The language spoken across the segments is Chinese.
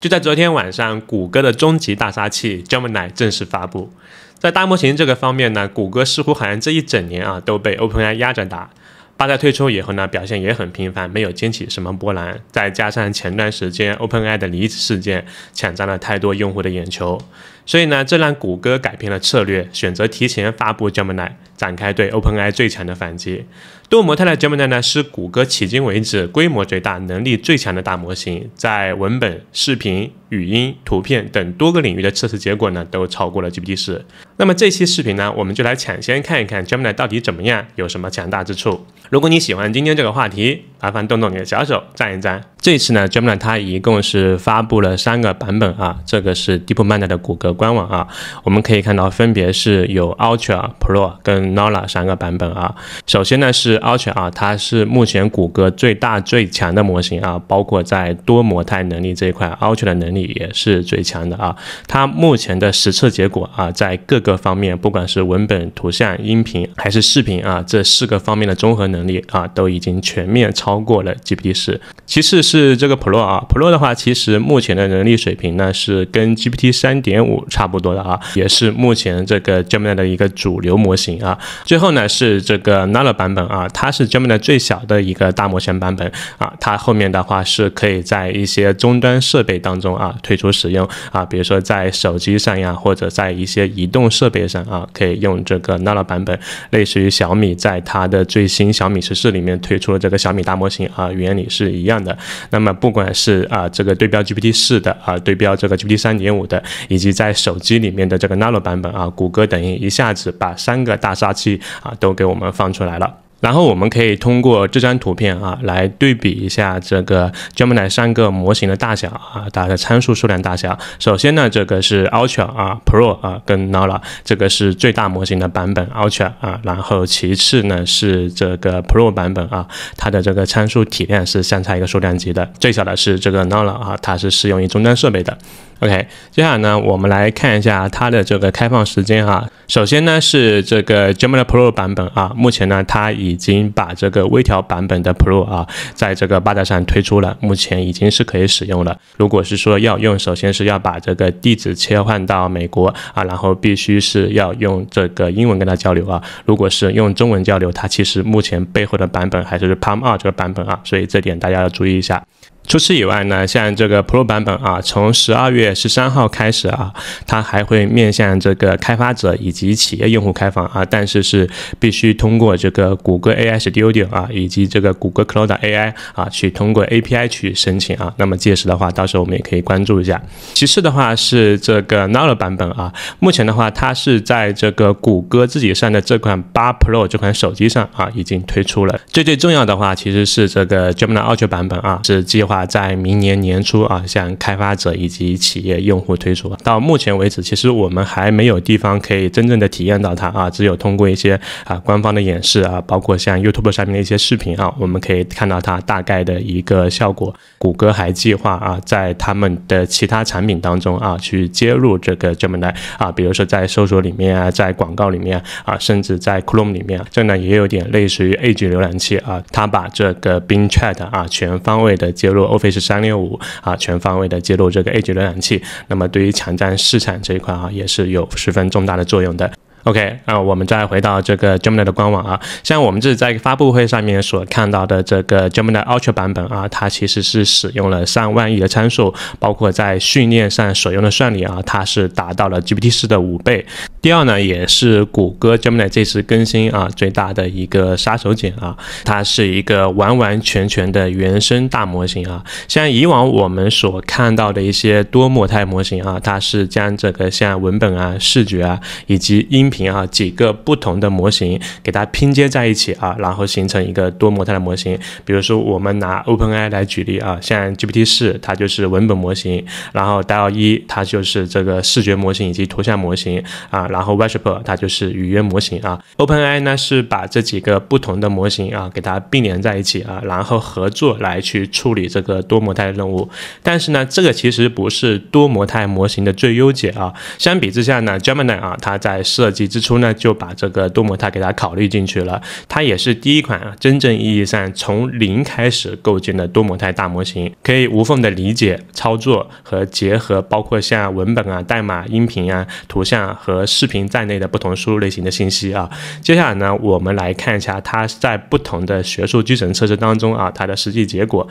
就在昨天晚上，谷歌的终极大杀器 Gemini 正式发布。在大模型这个方面呢，谷歌似乎好像这一整年啊都被 OpenAI 压着打。八代推出以后呢，表现也很平凡，没有惊起什么波澜。再加上前段时间 OpenAI 的离职事件，抢占了太多用户的眼球，所以呢，这让谷歌改变了策略，选择提前发布 Gemini，展开对 OpenAI 最强的反击。多模态的 Gemini 呢是谷歌迄今为止规模最大、能力最强的大模型，在文本、视频、语音、图片等多个领域的测试结果呢都超过了 GPT-4。那么这期视频呢，我们就来抢先看一看 Gemini 到底怎么样，有什么强大之处。如果你喜欢今天这个话题，麻烦动动你的小手赞一赞。这次呢，Gemini 它一共是发布了三个版本啊，这个是 DeepMind 的谷歌官网啊，我们可以看到分别是有 Ultra、Pro 跟 n o l a 三个版本啊。首先呢是。Ultra 啊，它是目前谷歌最大最强的模型啊，包括在多模态能力这一块，u r a 的能力也是最强的啊。它目前的实测结果啊，在各个方面，不管是文本、图像、音频还是视频啊，这四个方面的综合能力啊，都已经全面超过了 GPT 四。其次是这个 Pro 啊，Pro 的话，其实目前的能力水平呢是跟 GPT 三点五差不多的啊，也是目前这个 Gemini 的一个主流模型啊。最后呢是这个 Nano 版本啊。它是 Gemini 最小的一个大模型版本啊，它后面的话是可以在一些终端设备当中啊推出使用啊，比如说在手机上呀，或者在一些移动设备上啊，可以用这个 Nano 版本，类似于小米在它的最新小米十四里面推出了这个小米大模型啊，原理是一样的。那么不管是啊这个对标 GPT 四的啊，对标这个 GPT 三点五的，以及在手机里面的这个 Nano 版本啊，谷歌等于一下子把三个大杀器啊都给我们放出来了。然后我们可以通过这张图片啊，来对比一下这个 Gemini 三个模型的大小啊，它的参数数量大小。首先呢，这个是 Ultra 啊，Pro 啊，跟 n o l a 这个是最大模型的版本 Ultra 啊，然后其次呢是这个 Pro 版本啊，它的这个参数体量是相差一个数量级的。最小的是这个 n o l a 啊，它是适用于终端设备的。OK，接下来呢，我们来看一下它的这个开放时间哈。首先呢是这个 Gemini Pro 版本啊，目前呢它已经把这个微调版本的 Pro 啊，在这个八大上推出了，目前已经是可以使用了。如果是说要用，首先是要把这个地址切换到美国啊，然后必须是要用这个英文跟它交流啊。如果是用中文交流，它其实目前背后的版本还是 Palm 二这个版本啊，所以这点大家要注意一下。除此以外呢，像这个 Pro 版本啊，从十二月十三号开始啊，它还会面向这个开发者以及企业用户开放啊，但是是必须通过这个谷歌 AI Studio 啊，以及这个谷歌 Cloud AI 啊，去通过 API 去申请啊。那么届时的话，到时候我们也可以关注一下。其次的话是这个 n a r a 版本啊，目前的话它是在这个谷歌自己上的这款八 Pro 这款手机上啊，已经推出了。最最重要的话，其实是这个 Gemini Ultra 版本啊，是计划。啊，在明年年初啊，向开发者以及企业用户推出。到目前为止，其实我们还没有地方可以真正的体验到它啊，只有通过一些啊官方的演示啊，包括像 YouTube 上面的一些视频啊，我们可以看到它大概的一个效果。谷歌还计划啊，在他们的其他产品当中啊，去接入这个 Gemini 啊，比如说在搜索里面啊，在广告里面啊，甚至在 Chrome 里面，这呢也有点类似于 A.G 浏览器啊，它把这个 g e h i n 啊全方位的接入。Office 三六五啊，全方位的接入这个 A 级浏览器，那么对于抢占市场这一块啊，也是有十分重大的作用的。OK，那我们再回到这个 Gemini 的官网啊，像我们这在发布会上面所看到的这个 Gemini Ultra 版本啊，它其实是使用了上万亿的参数，包括在训练上所用的算力啊，它是达到了 GPT 四的五倍。第二呢，也是谷歌 Gemini 这次更新啊最大的一个杀手锏啊，它是一个完完全全的原生大模型啊。像以往我们所看到的一些多模态模型啊，它是将这个像文本啊、视觉啊以及音频。啊，几个不同的模型给它拼接在一起啊，然后形成一个多模态的模型。比如说我们拿 OpenAI 来举例啊，像 GPT-4 它就是文本模型，然后 d a l 1它就是这个视觉模型以及图像模型啊，然后 Whisper 它就是语音模型啊。OpenAI 呢是把这几个不同的模型啊给它并联在一起啊，然后合作来去处理这个多模态的任务。但是呢，这个其实不是多模态模型的最优解啊。相比之下呢，Gemini 啊，它在设计起初呢，就把这个多模态给它考虑进去了。它也是第一款啊，真正意义上从零开始构建的多模态大模型，可以无缝的理解、操作和结合，包括像文本啊、代码、音频啊、图像和视频在内的不同输入类型的信息啊。接下来呢，我们来看一下它在不同的学术基准测试当中啊，它的实际结果。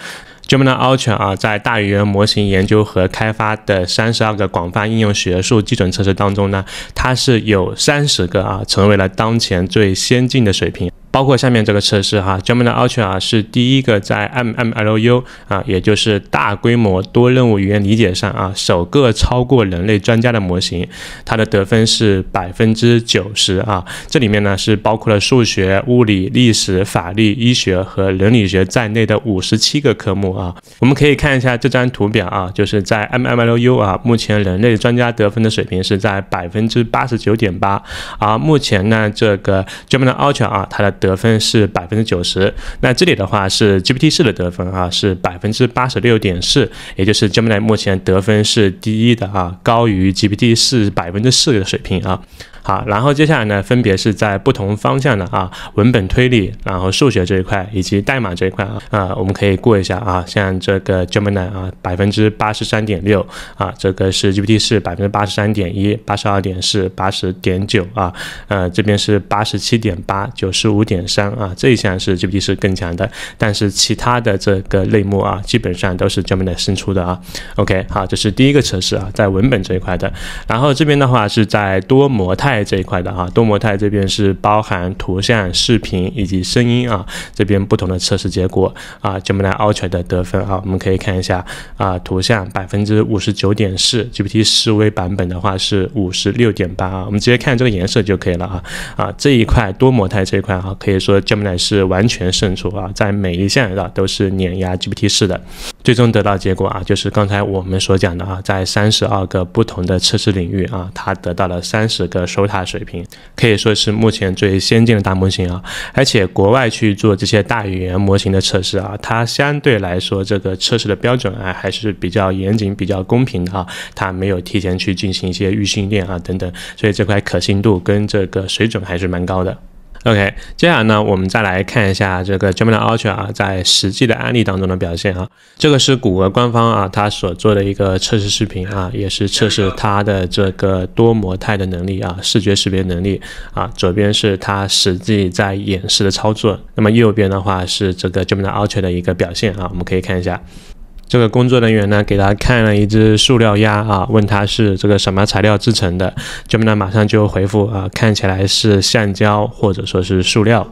Gemini Ultra 啊，在大语言模型研究和开发的三十二个广泛应用学术基准测试当中呢，它是有三十个啊，成为了当前最先进的水平。包括下面这个测试哈，Gemini Ultra 是第一个在 MMLU 啊，也就是大规模多任务语言理解上啊，首个超过人类专家的模型，它的得分是百分之九十啊。这里面呢是包括了数学、物理、历史、法律、医学和伦理学在内的五十七个科目啊。我们可以看一下这张图表啊，就是在 MMLU 啊，目前人类专家得分的水平是在百分之八十九点八，而目前呢这个 Gemini Ultra 啊，它的得得分是百分之九十，那这里的话是 GPT 四的得分啊，是百分之八十六点四，也就是 Gemini 目前得分是第一的啊，高于 GPT 四百分之四的水平啊。好，然后接下来呢，分别是在不同方向的啊，文本推理，然后数学这一块以及代码这一块啊，啊，我们可以过一下啊，像这个 Gemini 啊，百分之八十三点六啊，这个是 GPT 四百分之八十三点一，八十二点四，八十点九啊，呃，这边是八十七点八，九十五点三啊，这一项是 GPT 四更强的，但是其他的这个类目啊，基本上都是 Gemini 生出的啊。OK，好，这是第一个测试啊，在文本这一块的，然后这边的话是在多模态。这一块的哈，多模态这边是包含图像、视频以及声音啊，这边不同的测试结果啊，Gemini Ultra 的得分啊，我们可以看一下啊，图像百分之五十九点四，GPT 四 v 版本的话是五十六点八啊，我们直接看这个颜色就可以了啊啊，这一块多模态这一块哈，可以说 Gemini 是完全胜出啊，在每一项的都是碾压 GPT 四的。最终得到结果啊，就是刚才我们所讲的啊，在三十二个不同的测试领域啊，它得到了三十个首塔水平，可以说是目前最先进的大模型啊。而且国外去做这些大语言模型的测试啊，它相对来说这个测试的标准啊还是比较严谨、比较公平的啊。它没有提前去进行一些预训练啊等等，所以这块可信度跟这个水准还是蛮高的。OK，接下来呢，我们再来看一下这个 Gemini Ultra 啊，在实际的案例当中的表现啊。这个是谷歌官方啊，他所做的一个测试视频啊，也是测试它的这个多模态的能力啊，视觉识别能力啊。左边是它实际在演示的操作，那么右边的话是这个 Gemini Ultra 的一个表现啊，我们可以看一下。这个工作人员呢，给他看了一只塑料鸭啊，问他是这个什么材料制成的，Gemini 立就回复啊，看起来是橡胶或者说是塑料。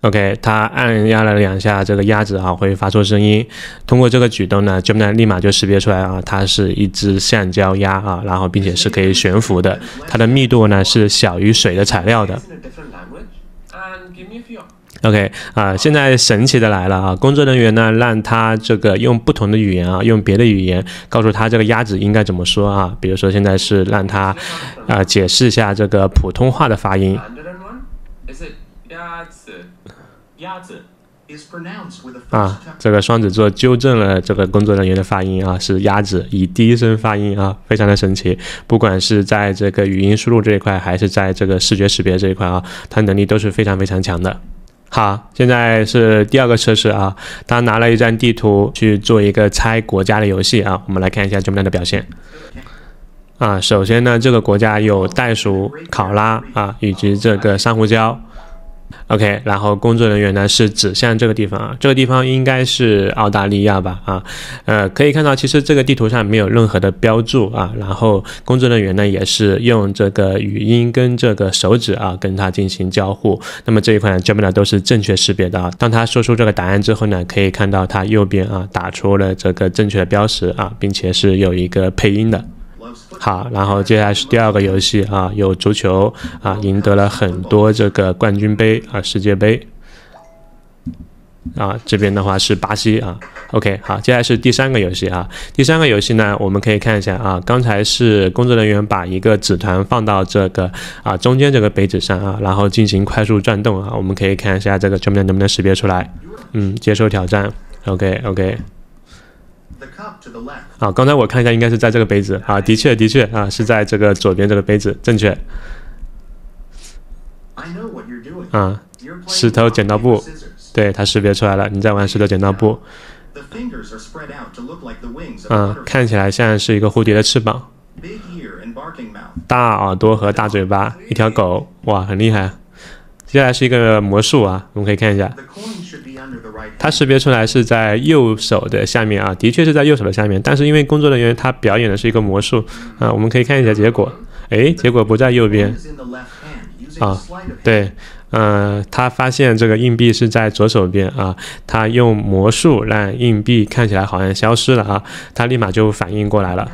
OK，他按压了两下这个鸭子啊，会发出声音。通过这个举动呢，Gemini 立马就识别出来啊，它是一只橡胶鸭啊，然后并且是可以悬浮的，它的密度呢是小于水的材料的。OK 啊，现在神奇的来了啊！工作人员呢，让他这个用不同的语言啊，用别的语言告诉他这个鸭子应该怎么说啊？比如说现在是让他啊解释一下这个普通话的发音。鸭子，啊，这个双子座纠正了这个工作人员的发音啊，是鸭子以第一声发音啊，非常的神奇。不管是在这个语音输入这一块，还是在这个视觉识别这一块啊，它能力都是非常非常强的。好，现在是第二个测试啊，他拿了一张地图去做一个猜国家的游戏啊，我们来看一下怎么样的表现啊。首先呢，这个国家有袋鼠、考拉啊，以及这个珊瑚礁。OK，然后工作人员呢是指向这个地方啊，这个地方应该是澳大利亚吧啊，呃，可以看到其实这个地图上没有任何的标注啊，然后工作人员呢也是用这个语音跟这个手指啊跟它进行交互，那么这一款 Gemini 都是正确识别的啊，当他说出这个答案之后呢，可以看到他右边啊打出了这个正确的标识啊，并且是有一个配音的。好，然后接下来是第二个游戏啊，有足球啊，赢得了很多这个冠军杯啊，世界杯。啊，这边的话是巴西啊。OK，好，接下来是第三个游戏啊。第三个游戏呢，我们可以看一下啊，刚才是工作人员把一个纸团放到这个啊中间这个杯子上啊，然后进行快速转动啊，我们可以看一下这个桌面能不能识别出来。嗯，接受挑战。OK，OK。啊，刚才我看一下，应该是在这个杯子啊，的确的确啊，是在这个左边这个杯子，正确。啊，石头剪刀布，对，它识别出来了，你在玩石头剪刀布。啊，看起来像是一个蝴蝶的翅膀，大耳朵和大嘴巴，一条狗，哇，很厉害。接下来是一个魔术啊，我们可以看一下，它识别出来是在右手的下面啊，的确是在右手的下面。但是因为工作人员他表演的是一个魔术啊，我们可以看一下结果，哎，结果不在右边啊，对，呃，他发现这个硬币是在左手边啊，他用魔术让硬币看起来好像消失了啊，他立马就反应过来了。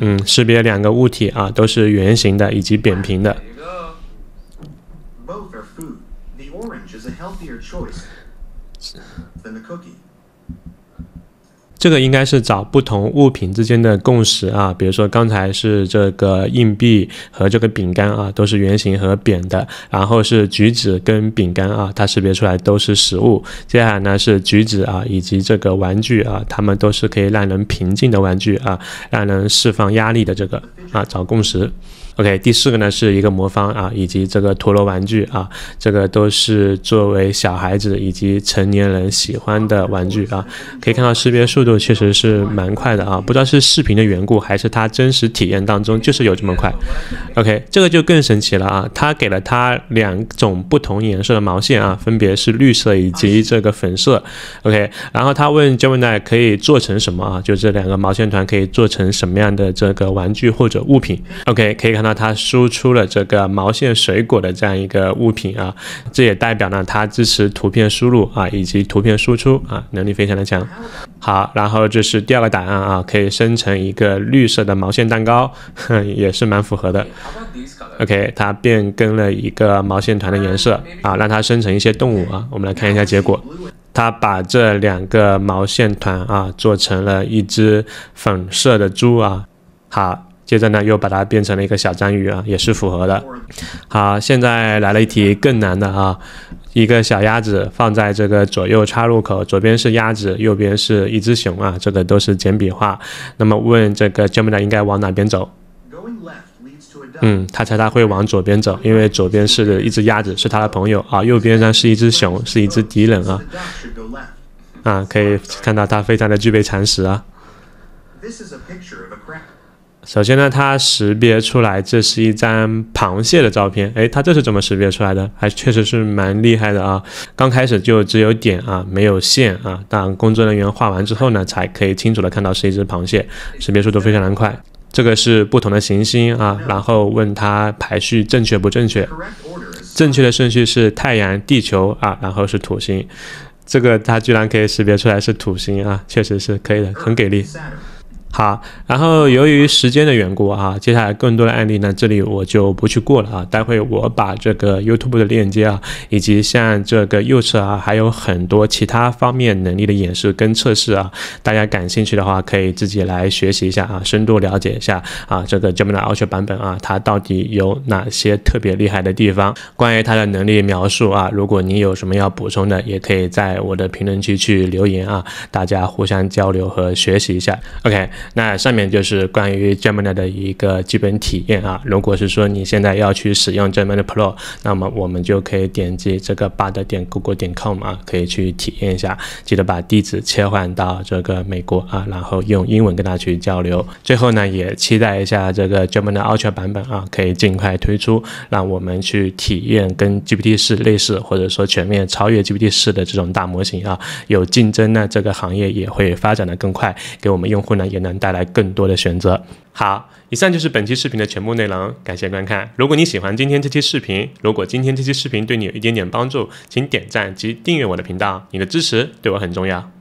嗯，识别两个物体啊，都是圆形的以及扁平的。这个应该是找不同物品之间的共识啊，比如说刚才是这个硬币和这个饼干啊，都是圆形和扁的，然后是橘子跟饼干啊，它识别出来都是食物。接下来呢是橘子啊，以及这个玩具啊，它们都是可以让人平静的玩具啊，让人释放压力的这个啊，找共识。OK，第四个呢是一个魔方啊，以及这个陀螺玩具啊，这个都是作为小孩子以及成年人喜欢的玩具啊。可以看到识别速度确实是蛮快的啊，不知道是视频的缘故，还是他真实体验当中就是有这么快。OK，这个就更神奇了啊，他给了他两种不同颜色的毛线啊，分别是绿色以及这个粉色。OK，然后他问 Gemini 可以做成什么啊？就这两个毛线团可以做成什么样的这个玩具或者物品？OK，可以看到。那它输出了这个毛线水果的这样一个物品啊，这也代表呢它支持图片输入啊以及图片输出啊，能力非常的强。好，然后这是第二个答案啊，可以生成一个绿色的毛线蛋糕，也是蛮符合的。OK，它变更了一个毛线团的颜色啊，让它生成一些动物啊。我们来看一下结果，它把这两个毛线团啊做成了一只粉色的猪啊。好。接着呢，又把它变成了一个小章鱼啊，也是符合的。好，现在来了一题更难的啊，一个小鸭子放在这个左右岔路口，左边是鸭子，右边是一只熊啊，这个都是简笔画。那么问这个姜部长应该往哪边走？嗯，他猜他会往左边走，因为左边是一只鸭子，是他的朋友啊，右边呢是一只熊，是一只敌人啊。啊，可以看到他非常的具备常识啊。首先呢，它识别出来这是一张螃蟹的照片。诶，它这是怎么识别出来的？还确实是蛮厉害的啊！刚开始就只有点啊，没有线啊，当工作人员画完之后呢，才可以清楚的看到是一只螃蟹，识别速度非常的快。这个是不同的行星啊，然后问它排序正确不正确？正确的顺序是太阳、地球啊，然后是土星。这个它居然可以识别出来是土星啊，确实是可以的，很给力。好，然后由于时间的缘故啊，接下来更多的案例呢，这里我就不去过了啊。待会我把这个 YouTube 的链接啊，以及像这个右侧啊，还有很多其他方面能力的演示跟测试啊，大家感兴趣的话，可以自己来学习一下啊，深度了解一下啊，这个 Gemini Ultra 版本啊，它到底有哪些特别厉害的地方？关于它的能力描述啊，如果你有什么要补充的，也可以在我的评论区去留言啊，大家互相交流和学习一下。OK。那上面就是关于 Gemini 的一个基本体验啊。如果是说你现在要去使用 Gemini Pro，那么我们就可以点击这个八的点 google 点 com 啊，可以去体验一下。记得把地址切换到这个美国啊，然后用英文跟它去交流。最后呢，也期待一下这个 Gemini Ultra 版本啊，可以尽快推出，让我们去体验跟 GPT 四类似，或者说全面超越 GPT 四的这种大模型啊。有竞争呢，这个行业也会发展的更快，给我们用户呢也能。能带来更多的选择。好，以上就是本期视频的全部内容，感谢观看。如果你喜欢今天这期视频，如果今天这期视频对你有一点点帮助，请点赞及订阅我的频道。你的支持对我很重要。